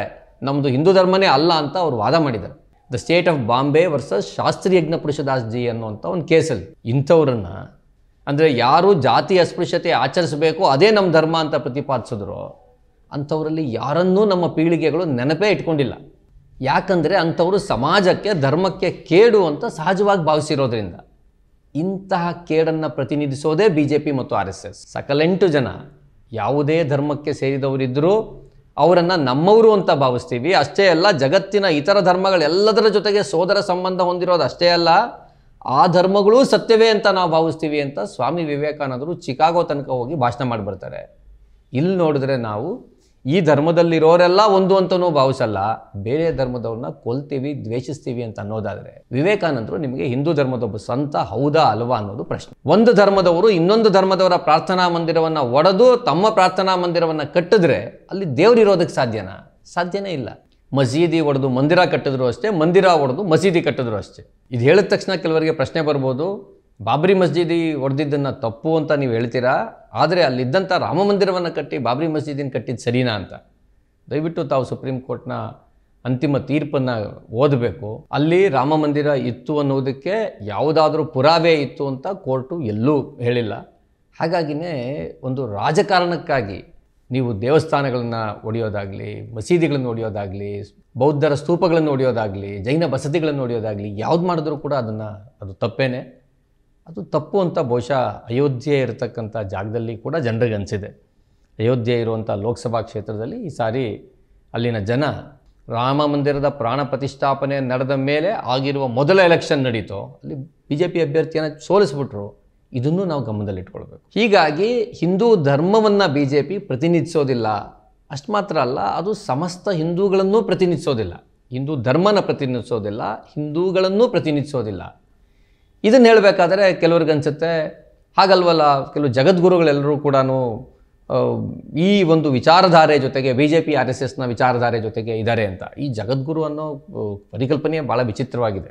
ನಮ್ಮದು ಹಿಂದೂ ಧರ್ಮನೇ ಅಲ್ಲ ಅಂತ ಅವರು ವಾದ ಮಾಡಿದ್ದಾರೆ the state of Bombay versus Shastri Yagna ji ಅನ್ನುವಂಥ ಒಂದು ಕೇಸಲ್ಲಿ ಇಂಥವ್ರನ್ನ ಅಂದರೆ ಯಾರು ಜಾತಿ ಅಸ್ಪೃಶ್ಯತೆ ಆಚರಿಸಬೇಕು ಅದೇ ನಮ್ಮ ಧರ್ಮ ಅಂತ ಪ್ರತಿಪಾದಿಸಿದ್ರು ಅಂಥವರಲ್ಲಿ ಯಾರನ್ನೂ ನಮ್ಮ ಪೀಳಿಗೆಗಳು ನೆನಪೇ ಇಟ್ಕೊಂಡಿಲ್ಲ ಯಾಕಂದರೆ ಅಂಥವರು ಸಮಾಜಕ್ಕೆ ಧರ್ಮಕ್ಕೆ ಕೇಡು ಅಂತ ಸಹಜವಾಗಿ ಭಾವಿಸಿರೋದ್ರಿಂದ ಇಂತಹ ಕೇಡನ್ನು ಪ್ರತಿನಿಧಿಸೋದೇ ಬಿ ಜೆ ಪಿ ಮತ್ತು ಆರ್ ಎಸ್ ಎಸ್ ಸಕಲೆಂಟು ಜನ ಯಾವುದೇ ಧರ್ಮಕ್ಕೆ ಸೇರಿದವರಿದ್ದರೂ ಅವರನ್ನು ನಮ್ಮವರು ಅಂತ ಭಾವಿಸ್ತೀವಿ ಅಷ್ಟೇ ಅಲ್ಲ ಜಗತ್ತಿನ ಇತರ ಧರ್ಮಗಳೆಲ್ಲದರ ಜೊತೆಗೆ ಸೋದರ ಸಂಬಂಧ ಹೊಂದಿರೋದು ಅಷ್ಟೇ ಅಲ್ಲ ಆ ಧರ್ಮಗಳೂ ಸತ್ಯವೇ ಅಂತ ನಾವು ಭಾವಿಸ್ತೀವಿ ಅಂತ ಸ್ವಾಮಿ ವಿವೇಕಾನಂದರು ಚಿಕಾಗೋ ತನಕ ಹೋಗಿ ಭಾಷಣ ಮಾಡಿ ಇಲ್ಲಿ ನೋಡಿದ್ರೆ ನಾವು ಈ ಧರ್ಮದಲ್ಲಿರೋರೆಲ್ಲ ಒಂದು ಅಂತನೂ ಭಾವಿಸಲ್ಲ ಬೇರೆ ಧರ್ಮದವ್ರನ್ನ ಕೊಲ್ತೀವಿ ದ್ವೇಷಿಸ್ತೀವಿ ಅಂತ ಅನ್ನೋದಾದರೆ ವಿವೇಕಾನಂದರು ನಿಮಗೆ ಹಿಂದೂ ಧರ್ಮದ ಒಬ್ಬ ಸಂತ ಹೌದಾ ಅಲ್ವಾ ಅನ್ನೋದು ಪ್ರಶ್ನೆ ಒಂದು ಧರ್ಮದವರು ಇನ್ನೊಂದು ಧರ್ಮದವರ ಪ್ರಾರ್ಥನಾ ಮಂದಿರವನ್ನು ಒಡೆದು ತಮ್ಮ ಪ್ರಾರ್ಥನಾ ಮಂದಿರವನ್ನು ಕಟ್ಟಿದ್ರೆ ಅಲ್ಲಿ ಇರೋದಕ್ಕೆ ಸಾಧ್ಯನಾ ಸಾಧ್ಯನೇ ಇಲ್ಲ ಮಸೀದಿ ಒಡೆದು ಮಂದಿರ ಕಟ್ಟಿದ್ರು ಅಷ್ಟೇ ಮಂದಿರ ಒಡೆದು ಮಸೀದಿ ಕಟ್ಟಿದ್ರು ಅಷ್ಟೇ ಇದು ಹೇಳಿದ ತಕ್ಷಣ ಕೆಲವರಿಗೆ ಪ್ರಶ್ನೆ ಬರ್ಬೋದು ಬಾಬ್ರಿ ಮಸ್ಜಿದಿ ಹೊಡೆದಿದ್ದನ್ನು ತಪ್ಪು ಅಂತ ನೀವು ಹೇಳ್ತೀರಾ ಆದರೆ ಅಲ್ಲಿದ್ದಂಥ ರಾಮ ಮಂದಿರವನ್ನು ಕಟ್ಟಿ ಬಾಬ್ರಿ ಮಸ್ಜಿದಿನ ಕಟ್ಟಿದ್ದು ಸರಿನಾ ಅಂತ ದಯವಿಟ್ಟು ತಾವು ಸುಪ್ರೀಂ ಕೋರ್ಟ್ನ ಅಂತಿಮ ತೀರ್ಪನ್ನು ಓದಬೇಕು ಅಲ್ಲಿ ರಾಮ ಮಂದಿರ ಇತ್ತು ಅನ್ನೋದಕ್ಕೆ ಯಾವುದಾದ್ರೂ ಪುರಾವೆ ಇತ್ತು ಅಂತ ಕೋರ್ಟು ಎಲ್ಲೂ ಹೇಳಿಲ್ಲ ಹಾಗಾಗಿನೇ ಒಂದು ರಾಜಕಾರಣಕ್ಕಾಗಿ ನೀವು ದೇವಸ್ಥಾನಗಳನ್ನು ಒಡೆಯೋದಾಗಲಿ ಮಸೀದಿಗಳನ್ನು ಒಡೆಯೋದಾಗಲಿ ಬೌದ್ಧರ ಸ್ತೂಪಗಳನ್ನು ಒಡೆಯೋದಾಗಲಿ ಜೈನ ಬಸತಿಗಳನ್ನು ಒಡೆಯೋದಾಗಲಿ ಯಾವ್ದು ಮಾಡಿದ್ರೂ ಕೂಡ ಅದನ್ನು ಅದು ತಪ್ಪೇನೆ ಅದು ತಪ್ಪು ಅಂತ ಬಹುಶಃ ಅಯೋಧ್ಯೆ ಇರತಕ್ಕಂಥ ಜಾಗದಲ್ಲಿ ಕೂಡ ಜನರಿಗೆ ಅನಿಸಿದೆ ಅಯೋಧ್ಯೆ ಇರುವಂಥ ಲೋಕಸಭಾ ಕ್ಷೇತ್ರದಲ್ಲಿ ಈ ಸಾರಿ ಅಲ್ಲಿನ ಜನ ರಾಮ ಮಂದಿರದ ಪ್ರಾಣ ಪ್ರತಿಷ್ಠಾಪನೆ ನಡೆದ ಮೇಲೆ ಆಗಿರುವ ಮೊದಲ ಎಲೆಕ್ಷನ್ ನಡೀತು ಅಲ್ಲಿ ಬಿ ಜೆ ಪಿ ಅಭ್ಯರ್ಥಿಯನ್ನು ಸೋಲಿಸ್ಬಿಟ್ರು ಇದನ್ನು ನಾವು ಗಮನದಲ್ಲಿಟ್ಕೊಳ್ಬೇಕು ಹೀಗಾಗಿ ಹಿಂದೂ ಧರ್ಮವನ್ನು ಬಿ ಜೆ ಪಿ ಪ್ರತಿನಿಧಿಸೋದಿಲ್ಲ ಅಷ್ಟು ಮಾತ್ರ ಅಲ್ಲ ಅದು ಸಮಸ್ತ ಹಿಂದೂಗಳನ್ನು ಪ್ರತಿನಿಧಿಸೋದಿಲ್ಲ ಹಿಂದೂ ಧರ್ಮನ ಪ್ರತಿನಿಧಿಸೋದಿಲ್ಲ ಹಿಂದೂಗಳನ್ನು ಪ್ರತಿನಿಧಿಸೋದಿಲ್ಲ ಇದನ್ನು ಹೇಳಬೇಕಾದ್ರೆ ಕೆಲವ್ರಿಗೆ ಅನಿಸುತ್ತೆ ಹಾಗಲ್ವಲ್ಲ ಕೆಲವು ಜಗದ್ಗುರುಗಳೆಲ್ಲರೂ ಕೂಡ ಈ ಒಂದು ವಿಚಾರಧಾರೆ ಜೊತೆಗೆ B J P R S ಎಸ್ನ ವಿಚಾರಧಾರೆ ಜೊತೆಗೆ ಇದ್ದಾರೆ ಅಂತ ಈ ಜಗದ್ಗುರು ಅನ್ನೋ ಪರಿಕಲ್ಪನೆ ಭಾಳ ವಿಚಿತ್ರವಾಗಿದೆ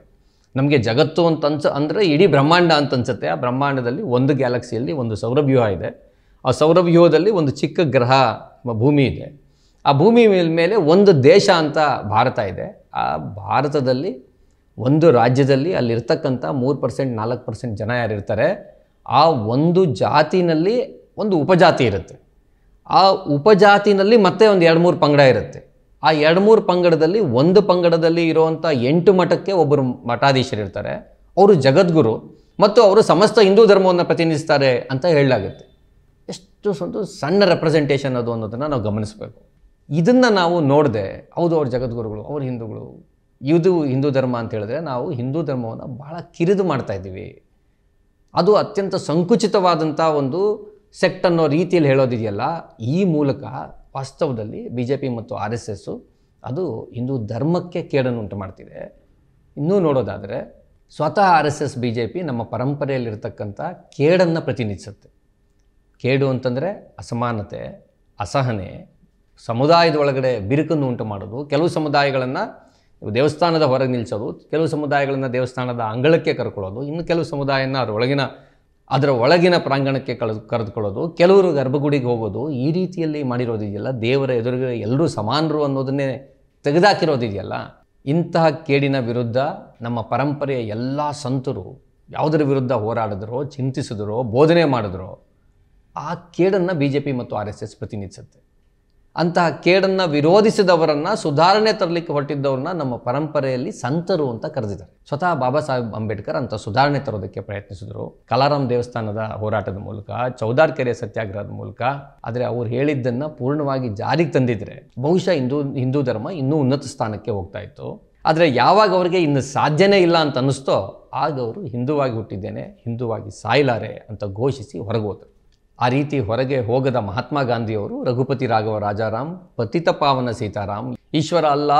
ನಮಗೆ ಜಗತ್ತು ಅಂತ ಅನ್ಸ ಅಂದರೆ ಇಡೀ ಬ್ರಹ್ಮಾಂಡ ಅಂತ ಅನ್ಸುತ್ತೆ ಆ ಬ್ರಹ್ಮಾಂಡದಲ್ಲಿ ಒಂದು ಗ್ಯಾಲಕ್ಸಿಯಲ್ಲಿ ಒಂದು ಸೌರವ್ಯೂಹ ಇದೆ ಆ ಸೌರವ್ಯೂಹದಲ್ಲಿ ಒಂದು ಚಿಕ್ಕ ಗ್ರಹ ಭೂಮಿ ಇದೆ ಆ ಭೂಮಿ ಮೇಲೆ ಒಂದು ದೇಶ ಅಂತ ಭಾರತ ಇದೆ ಆ ಭಾರತದಲ್ಲಿ ಒಂದು ರಾಜ್ಯದಲ್ಲಿ ಅಲ್ಲಿರ್ತಕ್ಕಂಥ ಮೂರು ಪರ್ಸೆಂಟ್ ನಾಲ್ಕು ಪರ್ಸೆಂಟ್ ಜನ ಯಾರಿರ್ತಾರೆ ಆ ಒಂದು ಜಾತಿನಲ್ಲಿ ಒಂದು ಉಪಜಾತಿ ಇರುತ್ತೆ ಆ ಉಪಜಾತಿನಲ್ಲಿ ಮತ್ತೆ ಒಂದು ಎರಡು ಮೂರು ಪಂಗಡ ಇರುತ್ತೆ ಆ ಎರಡು ಮೂರು ಪಂಗಡದಲ್ಲಿ ಒಂದು ಪಂಗಡದಲ್ಲಿ ಇರುವಂಥ ಎಂಟು ಮಠಕ್ಕೆ ಒಬ್ಬರು ಮಠಾಧೀಶರಿರ್ತಾರೆ ಅವರು ಜಗದ್ಗುರು ಮತ್ತು ಅವರು ಸಮಸ್ತ ಹಿಂದೂ ಧರ್ಮವನ್ನು ಪ್ರತಿನಿಧಿಸ್ತಾರೆ ಅಂತ ಹೇಳಲಾಗುತ್ತೆ ಎಷ್ಟು ಒಂದು ಸಣ್ಣ ರೆಪ್ರೆಸೆಂಟೇಷನ್ ಅದು ಅನ್ನೋದನ್ನು ನಾವು ಗಮನಿಸಬೇಕು ಇದನ್ನು ನಾವು ನೋಡದೆ ಹೌದು ಅವ್ರ ಜಗದ್ಗುರುಗಳು ಅವ್ರ ಹಿಂದೂಗಳು ಇದು ಹಿಂದೂ ಧರ್ಮ ಅಂತ ಹೇಳಿದ್ರೆ ನಾವು ಹಿಂದೂ ಧರ್ಮವನ್ನು ಭಾಳ ಕಿರಿದು ಮಾಡ್ತಾಯಿದ್ದೀವಿ ಅದು ಅತ್ಯಂತ ಸಂಕುಚಿತವಾದಂಥ ಒಂದು ಸೆಕ್ಟ್ ಅನ್ನೋ ರೀತಿಯಲ್ಲಿ ಹೇಳೋದಿದೆಯಲ್ಲ ಈ ಮೂಲಕ ವಾಸ್ತವದಲ್ಲಿ ಬಿ ಜೆ ಪಿ ಮತ್ತು ಆರ್ ಎಸ್ ಎಸ್ಸು ಅದು ಹಿಂದೂ ಧರ್ಮಕ್ಕೆ ಕೇಡನ್ನು ಉಂಟು ಮಾಡ್ತಿದೆ ಇನ್ನೂ ನೋಡೋದಾದರೆ ಸ್ವತಃ R S S B J P ನಮ್ಮ ಪರಂಪರೆಯಲ್ಲಿರ್ತಕ್ಕಂಥ ಕೇಡನ್ನು ಪ್ರತಿನಿಧಿಸುತ್ತೆ ಕೇಡು ಅಂತಂದರೆ ಅಸಮಾನತೆ ಅಸಹನೆ ಸಮುದಾಯದ ಒಳಗಡೆ ಬಿರುಕನ್ನು ಉಂಟು ಮಾಡೋದು ಕೆಲವು ಸಮುದಾಯಗಳನ್ನು ದೇವಸ್ಥಾನದ ಹೊರಗೆ ನಿಲ್ಲಿಸೋದು ಕೆಲವು ಸಮುದಾಯಗಳನ್ನು ದೇವಸ್ಥಾನದ ಅಂಗಳಕ್ಕೆ ಕರ್ಕೊಳ್ಳೋದು ಇನ್ನು ಕೆಲವು ಸಮುದಾಯನ ಅದರೊಳಗಿನ ಅದರ ಒಳಗಿನ ಪ್ರಾಂಗಣಕ್ಕೆ ಕಳೆದು ಕರೆದುಕೊಳ್ಳೋದು ಕೆಲವರು ಗರ್ಭಗುಡಿಗೆ ಹೋಗೋದು ಈ ರೀತಿಯಲ್ಲಿ ಮಾಡಿರೋದಿದೆಯಲ್ಲ ದೇವರ ಎದುರಿಗೆ ಎಲ್ಲರೂ ಸಮಾನರು ಅನ್ನೋದನ್ನೇ ತೆಗೆದಾಕಿರೋದಿದೆಯಲ್ಲ ಇಂತಹ ಕೇಡಿನ ವಿರುದ್ಧ ನಮ್ಮ ಪರಂಪರೆಯ ಎಲ್ಲ ಸಂತರು ಯಾವುದರ ವಿರುದ್ಧ ಹೋರಾಡಿದ್ರೋ ಚಿಂತಿಸಿದ್ರೋ ಬೋಧನೆ ಮಾಡಿದ್ರೋ ಆ ಕೇಡನ್ನು ಬಿ ಜೆ ಪಿ ಮತ್ತು ಆರ್ ಎಸ್ ಎಸ್ ಪ್ರತಿನಿಧಿಸುತ್ತೆ ಅಂತಹ ಕೇಡನ್ನು ವಿರೋಧಿಸಿದವರನ್ನು ಸುಧಾರಣೆ ತರಲಿಕ್ಕೆ ಹೊರಟಿದ್ದವರನ್ನ ನಮ್ಮ ಪರಂಪರೆಯಲ್ಲಿ ಸಂತರು ಅಂತ ಕರೆದಿದ್ದಾರೆ ಸ್ವತಃ ಬಾಬಾ ಸಾಹೇಬ್ ಅಂಬೇಡ್ಕರ್ ಅಂತ ಸುಧಾರಣೆ ತರೋದಕ್ಕೆ ಪ್ರಯತ್ನಿಸಿದರು ಕಲಾರಾಮ್ ದೇವಸ್ಥಾನದ ಹೋರಾಟದ ಮೂಲಕ ಚೌದಾರ್ ಕೆರೆ ಸತ್ಯಾಗ್ರಹದ ಮೂಲಕ ಆದರೆ ಅವರು ಹೇಳಿದ್ದನ್ನು ಪೂರ್ಣವಾಗಿ ಜಾರಿಗೆ ತಂದಿದ್ರೆ ಬಹುಶಃ ಹಿಂದೂ ಹಿಂದೂ ಧರ್ಮ ಇನ್ನೂ ಉನ್ನತ ಸ್ಥಾನಕ್ಕೆ ಹೋಗ್ತಾ ಇತ್ತು ಆದರೆ ಯಾವಾಗ ಅವರಿಗೆ ಇನ್ನು ಸಾಧ್ಯನೇ ಇಲ್ಲ ಅಂತ ಅನ್ನಿಸ್ತೋ ಆಗ ಅವರು ಹಿಂದೂವಾಗಿ ಹುಟ್ಟಿದ್ದೇನೆ ಹಿಂದೂವಾಗಿ ಸಾಯ್ಲಾರೆ ಅಂತ ಘೋಷಿಸಿ ಹೋದರು ಆ ರೀತಿ ಹೊರಗೆ ಹೋಗದ ಮಹಾತ್ಮ ಗಾಂಧಿಯವರು ರಘುಪತಿ ರಾಘವ ರಾಜಾರಾಮ್ ಪತಿತ ಪಾವನ ಸೀತಾರಾಮ್ ಈಶ್ವರ ಅಲ್ಲ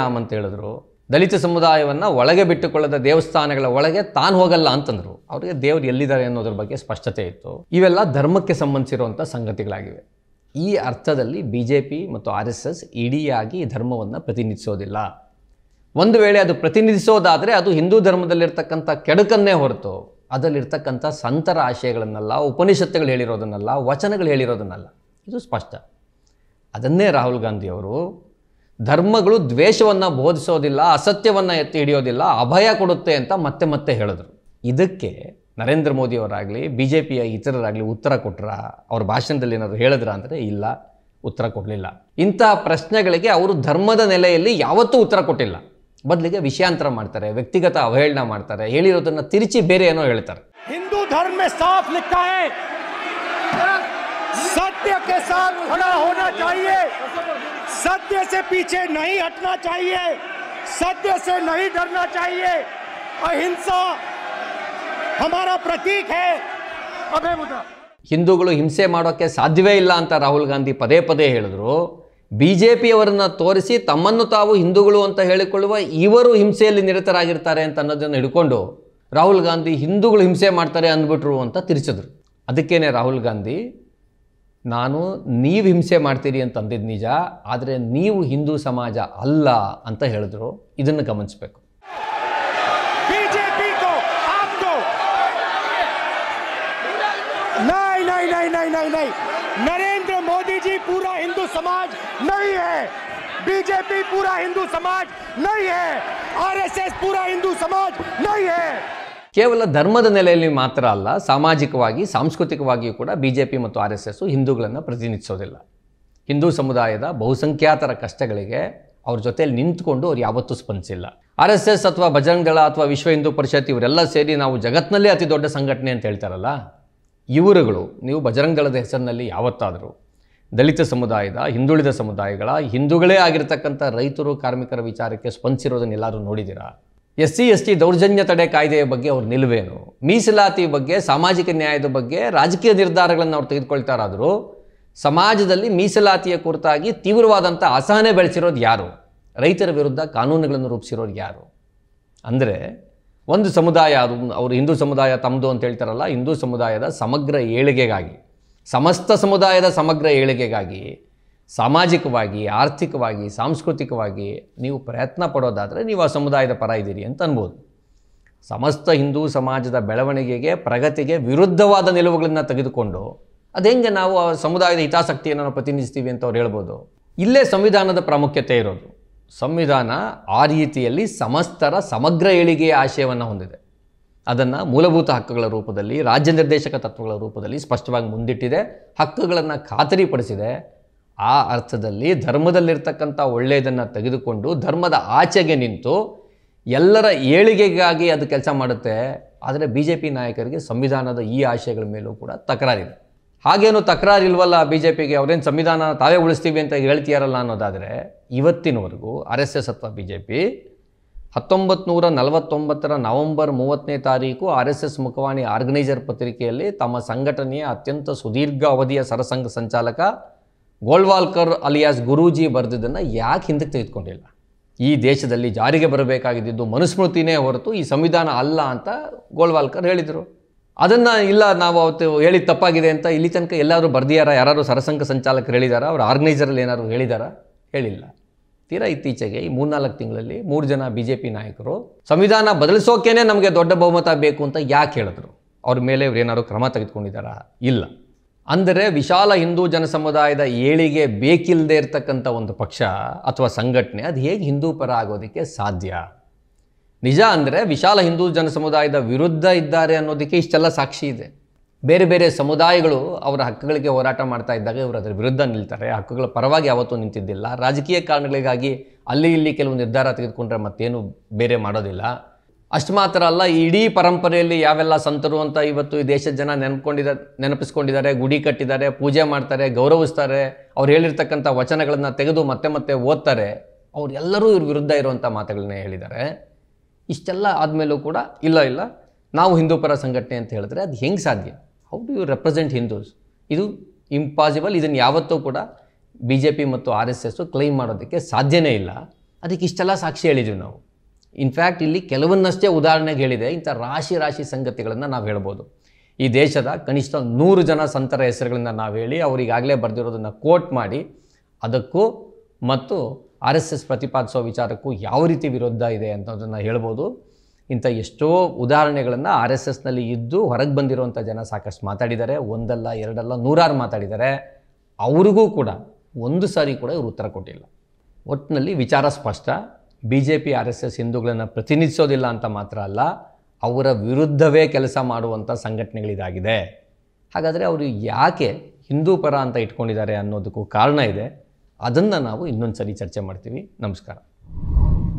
ನಾಮ್ ಅಂತ ಹೇಳಿದ್ರು ದಲಿತ ಸಮುದಾಯವನ್ನು ಒಳಗೆ ಬಿಟ್ಟುಕೊಳ್ಳದ ದೇವಸ್ಥಾನಗಳ ಒಳಗೆ ತಾನು ಹೋಗಲ್ಲ ಅಂತಂದರು ಅವರಿಗೆ ದೇವರು ಎಲ್ಲಿದ್ದಾರೆ ಅನ್ನೋದ್ರ ಬಗ್ಗೆ ಸ್ಪಷ್ಟತೆ ಇತ್ತು ಇವೆಲ್ಲ ಧರ್ಮಕ್ಕೆ ಸಂಬಂಧಿಸಿರುವಂಥ ಸಂಗತಿಗಳಾಗಿವೆ ಈ ಅರ್ಥದಲ್ಲಿ ಬಿ ಜೆ ಪಿ ಮತ್ತು ಆರ್ ಎಸ್ ಎಸ್ ಇಡೀಯಾಗಿ ಧರ್ಮವನ್ನು ಪ್ರತಿನಿಧಿಸೋದಿಲ್ಲ ಒಂದು ವೇಳೆ ಅದು ಪ್ರತಿನಿಧಿಸೋದಾದರೆ ಅದು ಹಿಂದೂ ಧರ್ಮದಲ್ಲಿರ್ತಕ್ಕಂಥ ಕೆಡುಕನ್ನೇ ಹೊರತು ಅದರಲ್ಲಿರ್ತಕ್ಕಂಥ ಸಂತರ ಆಶಯಗಳನ್ನೆಲ್ಲ ಉಪನಿಷತ್ತುಗಳು ಹೇಳಿರೋದನ್ನಲ್ಲ ವಚನಗಳು ಹೇಳಿರೋದನ್ನಲ್ಲ ಇದು ಸ್ಪಷ್ಟ ಅದನ್ನೇ ರಾಹುಲ್ ಗಾಂಧಿಯವರು ಧರ್ಮಗಳು ದ್ವೇಷವನ್ನು ಬೋಧಿಸೋದಿಲ್ಲ ಅಸತ್ಯವನ್ನು ಎತ್ತಿ ಹಿಡಿಯೋದಿಲ್ಲ ಅಭಯ ಕೊಡುತ್ತೆ ಅಂತ ಮತ್ತೆ ಮತ್ತೆ ಹೇಳಿದ್ರು ಇದಕ್ಕೆ ನರೇಂದ್ರ ಮೋದಿಯವರಾಗಲಿ ಬಿ ಜೆ ಪಿಯ ಇತರರಾಗಲಿ ಉತ್ತರ ಕೊಟ್ರ ಅವ್ರ ಭಾಷಣದಲ್ಲಿ ಏನಾದರೂ ಹೇಳಿದ್ರ ಅಂದರೆ ಇಲ್ಲ ಉತ್ತರ ಕೊಡಲಿಲ್ಲ ಇಂಥ ಪ್ರಶ್ನೆಗಳಿಗೆ ಅವರು ಧರ್ಮದ ನೆಲೆಯಲ್ಲಿ ಯಾವತ್ತೂ ಉತ್ತರ ಕೊಟ್ಟಿಲ್ಲ ಬದಲಿಗೆ ವಿಷಯಾಂತರ ಮಾಡ್ತಾರೆ ವ್ಯಕ್ತಿಗತ ಅವಹೇಳನ ಮಾಡ್ತಾರೆ ಹೇಳಿರೋದನ್ನ ತಿರುಚಿ ಬೇರೆ ಏನೋ ಹೇಳ್ತಾರೆ ಹಿಂದೂ ಧರ್ಮ ಸಾಫ್ ಲಿಖಾ ಹೈ ಸತ್ಯ के साथ खड़ा होना चाहिए ಸತ್ಯ से पीछे नहीं हटना चाहिए सत्य से नहीं डरना चाहिए अहिंसा हमारा प्रतीक है अभय ಹಿಂದೂಗಳು ಹಿಂಸೆ ಮಾಡೋಕ್ಕೆ ಸಾಧ್ಯವೇ ಇಲ್ಲ ಅಂತ ರಾಹುಲ್ ಗಾಂಧಿ ಪದೇ ಪದೇ ಹೇಳಿದ್ರು ಬಿ ಜೆ ಪಿಯವರನ್ನು ತೋರಿಸಿ ತಮ್ಮನ್ನು ತಾವು ಹಿಂದೂಗಳು ಅಂತ ಹೇಳಿಕೊಳ್ಳುವ ಇವರು ಹಿಂಸೆಯಲ್ಲಿ ನಿರತರಾಗಿರ್ತಾರೆ ಅಂತ ಅನ್ನೋದನ್ನು ಹಿಡ್ಕೊಂಡು ರಾಹುಲ್ ಗಾಂಧಿ ಹಿಂದೂಗಳು ಹಿಂಸೆ ಮಾಡ್ತಾರೆ ಅಂದ್ಬಿಟ್ರು ಅಂತ ತಿರ್ಚಿದ್ರು ಅದಕ್ಕೇನೆ ರಾಹುಲ್ ಗಾಂಧಿ ನಾನು ನೀವು ಹಿಂಸೆ ಮಾಡ್ತೀರಿ ಅಂತ ಅಂದಿದ್ದು ನಿಜ ಆದರೆ ನೀವು ಹಿಂದೂ ಸಮಾಜ ಅಲ್ಲ ಅಂತ ಹೇಳಿದ್ರು ಇದನ್ನು ಗಮನಿಸಬೇಕು ನರೇ जी पूरा हिंदू समाज नहीं है बीजेपी पूरा हिंदू समाज नहीं है आरएसएस पूरा हिंदू समाज नहीं है ಕೇವಲ ಧರ್ಮದ ನೆಲೆಯಲ್ಲಿ ಮಾತ್ರ ಅಲ್ಲ ಸಾಮಾಜಿಕವಾಗಿ ಸಾಂಸ್ಕೃತಿಕವಾಗಿಯೂ ಕೂಡ ಬಿ ಜೆ ಪಿ ಮತ್ತು ಆರ್ ಎಸ್ ಎಸ್ ಹಿಂದೂಗಳನ್ನು ಪ್ರತಿನಿಧಿಸೋದಿಲ್ಲ ಹಿಂದೂ ಸಮುದಾಯದ ಬಹುಸಂಖ್ಯಾತರ ಕಷ್ಟಗಳಿಗೆ ಅವ್ರ ಜೊತೆಯಲ್ಲಿ ನಿಂತ್ಕೊಂಡು ಅವ್ರು ಯಾವತ್ತೂ ಸ್ಪಂದಿಸಿಲ್ಲ ಆರ್ ಎಸ್ ಎಸ್ ಅಥವಾ ಭಜರಂಗ್ ದಳ ಅಥವಾ ವಿಶ್ವ ಹಿಂದೂ ಪರಿಷತ್ ಇವರೆಲ್ಲ ಸೇರಿ ನಾವು ಜಗತ್ತಿನಲ್ಲೇ ಅತಿ ದೊಡ್ಡ ಸಂಘಟನೆ ಅಂತ ಹೇಳ್ತಾರಲ್ಲ ಇವರುಗಳು ನೀವು ಭಜರಂಗ್ ದಳದ ಹೆಸರಿನಲ್ಲಿ ಯಾವತ್ತಾದರೂ ದಲಿತ ಸಮುದಾಯದ ಹಿಂದುಳಿದ ಸಮುದಾಯಗಳ ಹಿಂದೂಗಳೇ ಆಗಿರ್ತಕ್ಕಂಥ ರೈತರು ಕಾರ್ಮಿಕರ ವಿಚಾರಕ್ಕೆ ಸ್ಪಂದಿಸಿರೋದನ್ನು ಎಲ್ಲರೂ ನೋಡಿದ್ದೀರಾ ಎಸ್ ಸಿ ಎಸ್ ಟಿ ದೌರ್ಜನ್ಯ ತಡೆ ಕಾಯ್ದೆಯ ಬಗ್ಗೆ ಅವ್ರ ನಿಲುವೇನು ಮೀಸಲಾತಿ ಬಗ್ಗೆ ಸಾಮಾಜಿಕ ನ್ಯಾಯದ ಬಗ್ಗೆ ರಾಜಕೀಯ ನಿರ್ಧಾರಗಳನ್ನು ಅವ್ರು ತೆಗೆದುಕೊಳ್ತಾರಾದರೂ ಸಮಾಜದಲ್ಲಿ ಮೀಸಲಾತಿಯ ಕುರಿತಾಗಿ ತೀವ್ರವಾದಂಥ ಅಸಹನೆ ಬೆಳೆಸಿರೋದು ಯಾರು ರೈತರ ವಿರುದ್ಧ ಕಾನೂನುಗಳನ್ನು ರೂಪಿಸಿರೋರು ಯಾರು ಅಂದರೆ ಒಂದು ಸಮುದಾಯ ಅದು ಅವರು ಹಿಂದೂ ಸಮುದಾಯ ತಮ್ಮದು ಅಂತ ಹೇಳ್ತಾರಲ್ಲ ಹಿಂದೂ ಸಮುದಾಯದ ಸಮಗ್ರ ಏಳಿಗೆಗಾಗಿ ಸಮಸ್ತ ಸಮುದಾಯದ ಸಮಗ್ರ ಏಳಿಗೆಗಾಗಿ ಸಾಮಾಜಿಕವಾಗಿ ಆರ್ಥಿಕವಾಗಿ ಸಾಂಸ್ಕೃತಿಕವಾಗಿ ನೀವು ಪ್ರಯತ್ನ ಪಡೋದಾದರೆ ನೀವು ಆ ಸಮುದಾಯದ ಪರ ಇದ್ದೀರಿ ಅಂತ ಅನ್ಬೋದು ಸಮಸ್ತ ಹಿಂದೂ ಸಮಾಜದ ಬೆಳವಣಿಗೆಗೆ ಪ್ರಗತಿಗೆ ವಿರುದ್ಧವಾದ ನಿಲುವುಗಳನ್ನು ತೆಗೆದುಕೊಂಡು ಅದು ಹೆಂಗೆ ನಾವು ಆ ಸಮುದಾಯದ ಹಿತಾಸಕ್ತಿಯನ್ನು ನಾವು ಪ್ರತಿನಿಧಿಸ್ತೀವಿ ಅಂತ ಅವ್ರು ಹೇಳ್ಬೋದು ಇಲ್ಲೇ ಸಂವಿಧಾನದ ಪ್ರಾಮುಖ್ಯತೆ ಇರೋದು ಸಂವಿಧಾನ ಆ ರೀತಿಯಲ್ಲಿ ಸಮಸ್ತರ ಸಮಗ್ರ ಏಳಿಗೆಯ ಆಶಯವನ್ನು ಹೊಂದಿದೆ ಅದನ್ನು ಮೂಲಭೂತ ಹಕ್ಕುಗಳ ರೂಪದಲ್ಲಿ ರಾಜ್ಯ ನಿರ್ದೇಶಕ ತತ್ವಗಳ ರೂಪದಲ್ಲಿ ಸ್ಪಷ್ಟವಾಗಿ ಮುಂದಿಟ್ಟಿದೆ ಹಕ್ಕುಗಳನ್ನು ಖಾತರಿಪಡಿಸಿದೆ ಆ ಅರ್ಥದಲ್ಲಿ ಧರ್ಮದಲ್ಲಿರ್ತಕ್ಕಂಥ ಒಳ್ಳೆಯದನ್ನು ತೆಗೆದುಕೊಂಡು ಧರ್ಮದ ಆಚೆಗೆ ನಿಂತು ಎಲ್ಲರ ಏಳಿಗೆಗಾಗಿ ಅದು ಕೆಲಸ ಮಾಡುತ್ತೆ ಆದರೆ ಬಿ ಜೆ ಪಿ ನಾಯಕರಿಗೆ ಸಂವಿಧಾನದ ಈ ಆಶಯಗಳ ಮೇಲೂ ಕೂಡ ತಕರಾರಿದೆ ಹಾಗೇನು ತಕರಾರಿಲ್ವಲ್ಲ ಬಿ ಜೆ ಪಿಗೆ ಅವರೇನು ಸಂವಿಧಾನ ತಾವೇ ಉಳಿಸ್ತೀವಿ ಅಂತ ಹೇಳ್ತೀಯಾರಲ್ಲ ಅನ್ನೋದಾದರೆ ಇವತ್ತಿನವರೆಗೂ ಆರ್ ಎಸ್ ಎಸ್ ಅಥವಾ ಬಿ ಜೆ ಪಿ ಹತ್ತೊಂಬತ್ತು ನೂರ ನಲವತ್ತೊಂಬತ್ತರ ನವೆಂಬರ್ ಮೂವತ್ತನೇ ತಾರೀಕು ಆರ್ ಎಸ್ ಎಸ್ ಮುಖವಾಣಿ ಆರ್ಗನೈಜರ್ ಪತ್ರಿಕೆಯಲ್ಲಿ ತಮ್ಮ ಸಂಘಟನೆಯ ಅತ್ಯಂತ ಸುದೀರ್ಘ ಅವಧಿಯ ಸರಸಂಘ ಸಂಚಾಲಕ ಗೋಳ್ವಾಲ್ಕರ್ ಅಲಿಯಾಸ್ ಗುರೂಜಿ ಬರೆದಿದ್ದನ್ನು ಯಾಕೆ ಹಿಂದಕ್ಕೆ ತೆಗೆದುಕೊಂಡಿಲ್ಲ ಈ ದೇಶದಲ್ಲಿ ಜಾರಿಗೆ ಬರಬೇಕಾಗಿದ್ದು ಮನುಸ್ಮೃತಿನೇ ಹೊರತು ಈ ಸಂವಿಧಾನ ಅಲ್ಲ ಅಂತ ಗೋಲ್ವಾಲ್ಕರ್ ಹೇಳಿದರು ಅದನ್ನು ಇಲ್ಲ ನಾವು ಅವತ್ತು ಹೇಳಿ ತಪ್ಪಾಗಿದೆ ಅಂತ ಇಲ್ಲಿ ತನಕ ಎಲ್ಲರೂ ಬರ್ದಿಯಾರ ಯಾರು ಸರಸಂಘ ಸಂಚಾಲಕರು ಹೇಳಿದಾರ ಅವ್ರ ಆರ್ಗನೈಸರಲ್ಲಿ ಏನಾದರೂ ಹೇಳಿದಾರ ಹೇಳಿಲ್ಲ ತೀರಾ ಇತ್ತೀಚೆಗೆ ಈ ಮೂರ್ನಾಲ್ಕು ತಿಂಗಳಲ್ಲಿ ಮೂರು ಜನ ಬಿ ಜೆ ಪಿ ನಾಯಕರು ಸಂವಿಧಾನ ಬದಲಿಸೋಕೇನೆ ನಮಗೆ ದೊಡ್ಡ ಬಹುಮತ ಬೇಕು ಅಂತ ಯಾಕೆ ಹೇಳಿದ್ರು ಅವ್ರ ಮೇಲೆ ಇವ್ರು ಏನಾದ್ರು ಕ್ರಮ ತೆಗೆದುಕೊಂಡಿದ್ದಾರಾ ಇಲ್ಲ ಅಂದರೆ ವಿಶಾಲ ಹಿಂದೂ ಜನ ಸಮುದಾಯದ ಏಳಿಗೆ ಬೇಕಿಲ್ಲದೆ ಇರತಕ್ಕಂಥ ಒಂದು ಪಕ್ಷ ಅಥವಾ ಸಂಘಟನೆ ಅದು ಹೇಗೆ ಹಿಂದೂ ಪರ ಆಗೋದಕ್ಕೆ ಸಾಧ್ಯ ನಿಜ ಅಂದರೆ ವಿಶಾಲ ಹಿಂದೂ ಜನ ಸಮುದಾಯದ ವಿರುದ್ಧ ಇದ್ದಾರೆ ಅನ್ನೋದಕ್ಕೆ ಇಷ್ಟೆಲ್ಲ ಸಾಕ್ಷಿ ಇದೆ ಬೇರೆ ಬೇರೆ ಸಮುದಾಯಗಳು ಅವರ ಹಕ್ಕುಗಳಿಗೆ ಹೋರಾಟ ಮಾಡ್ತಾ ಇದ್ದಾಗ ಇವರು ಅದರ ವಿರುದ್ಧ ನಿಲ್ತಾರೆ ಹಕ್ಕುಗಳ ಪರವಾಗಿ ಯಾವತ್ತೂ ನಿಂತಿದ್ದಿಲ್ಲ ರಾಜಕೀಯ ಕಾರಣಗಳಿಗಾಗಿ ಅಲ್ಲಿ ಇಲ್ಲಿ ಕೆಲವು ನಿರ್ಧಾರ ತೆಗೆದುಕೊಂಡ್ರೆ ಮತ್ತೇನು ಬೇರೆ ಮಾಡೋದಿಲ್ಲ ಅಷ್ಟು ಮಾತ್ರ ಅಲ್ಲ ಇಡೀ ಪರಂಪರೆಯಲ್ಲಿ ಯಾವೆಲ್ಲ ಸಂತರು ಅಂತ ಇವತ್ತು ಈ ದೇಶದ ಜನ ನೆನ್ಕೊಂಡಿದ ನೆನಪಿಸ್ಕೊಂಡಿದ್ದಾರೆ ಗುಡಿ ಕಟ್ಟಿದ್ದಾರೆ ಪೂಜೆ ಮಾಡ್ತಾರೆ ಗೌರವಿಸ್ತಾರೆ ಅವ್ರು ಹೇಳಿರ್ತಕ್ಕಂಥ ವಚನಗಳನ್ನು ತೆಗೆದು ಮತ್ತೆ ಮತ್ತೆ ಓದ್ತಾರೆ ಅವರೆಲ್ಲರೂ ಇವ್ರ ವಿರುದ್ಧ ಇರುವಂಥ ಮಾತುಗಳನ್ನೇ ಹೇಳಿದ್ದಾರೆ ಇಷ್ಟೆಲ್ಲ ಆದಮೇಲೂ ಕೂಡ ಇಲ್ಲ ಇಲ್ಲ ನಾವು ಹಿಂದೂ ಪರ ಸಂಘಟನೆ ಅಂತ ಹೇಳಿದ್ರೆ ಅದು ಹೆಂಗೆ ಸಾಧ್ಯ how do you represent Hindus ಇದು ಇಂಪಾಸಿಬಲ್ ಇದನ್ನು ಯಾವತ್ತೂ ಕೂಡ ಬಿ ಜೆ ಪಿ ಮತ್ತು ಆರ್ ಎಸ್ ಎಸ್ಸು ಕ್ಲೈಮ್ ಮಾಡೋದಕ್ಕೆ ಸಾಧ್ಯನೇ ಇಲ್ಲ ಅದಕ್ಕೆ ಇಷ್ಟೆಲ್ಲ ಸಾಕ್ಷಿ ಹೇಳಿದ್ವಿ ನಾವು ಇನ್ಫ್ಯಾಕ್ಟ್ ಇಲ್ಲಿ ಕೆಲವನ್ನಷ್ಟೇ ಉದಾಹರಣೆಗೆ ಹೇಳಿದೆ ಇಂಥ ರಾಶಿ ರಾಶಿ ಸಂಗತಿಗಳನ್ನು ನಾವು ಹೇಳ್ಬೋದು ಈ ದೇಶದ ಕನಿಷ್ಠ ನೂರು ಜನ ಸಂತರ ಹೆಸರುಗಳನ್ನು ನಾವು ಹೇಳಿ ಅವರಿಗಾಗಲೇ ಬರೆದಿರೋದನ್ನು ಕೋಟ್ ಮಾಡಿ ಅದಕ್ಕೂ ಮತ್ತು ಆರ್ ಎಸ್ ಎಸ್ ಪ್ರತಿಪಾದಿಸೋ ವಿಚಾರಕ್ಕೂ ಯಾವ ರೀತಿ ವಿರೋಧ ಇದೆ ಅಂತ ಹೇಳ್ಬೋದು ಇಂಥ ಎಷ್ಟೋ ಉದಾಹರಣೆಗಳನ್ನು ಆರ್ ಎಸ್ ಎಸ್ನಲ್ಲಿ ಇದ್ದು ಹೊರಗೆ ಬಂದಿರುವಂಥ ಜನ ಸಾಕಷ್ಟು ಮಾತಾಡಿದ್ದಾರೆ ಒಂದಲ್ಲ ಎರಡಲ್ಲ ನೂರಾರು ಮಾತಾಡಿದ್ದಾರೆ ಅವ್ರಿಗೂ ಕೂಡ ಒಂದು ಸಾರಿ ಕೂಡ ಇವರು ಉತ್ತರ ಕೊಟ್ಟಿಲ್ಲ ಒಟ್ಟಿನಲ್ಲಿ ವಿಚಾರ ಸ್ಪಷ್ಟ B J P R S S ಹಿಂದೂಗಳನ್ನು ಪ್ರತಿನಿಧಿಸೋದಿಲ್ಲ ಅಂತ ಮಾತ್ರ ಅಲ್ಲ ಅವರ ವಿರುದ್ಧವೇ ಕೆಲಸ ಮಾಡುವಂಥ ಸಂಘಟನೆಗಳಿದಾಗಿದೆ ಹಾಗಾದರೆ ಅವರು ಯಾಕೆ ಹಿಂದೂ ಪರ ಅಂತ ಇಟ್ಕೊಂಡಿದ್ದಾರೆ ಅನ್ನೋದಕ್ಕೂ ಕಾರಣ ಇದೆ ಅದನ್ನು ನಾವು ಇನ್ನೊಂದು ಸರಿ ಚರ್ಚೆ ಮಾಡ್ತೀವಿ ನಮಸ್ಕಾರ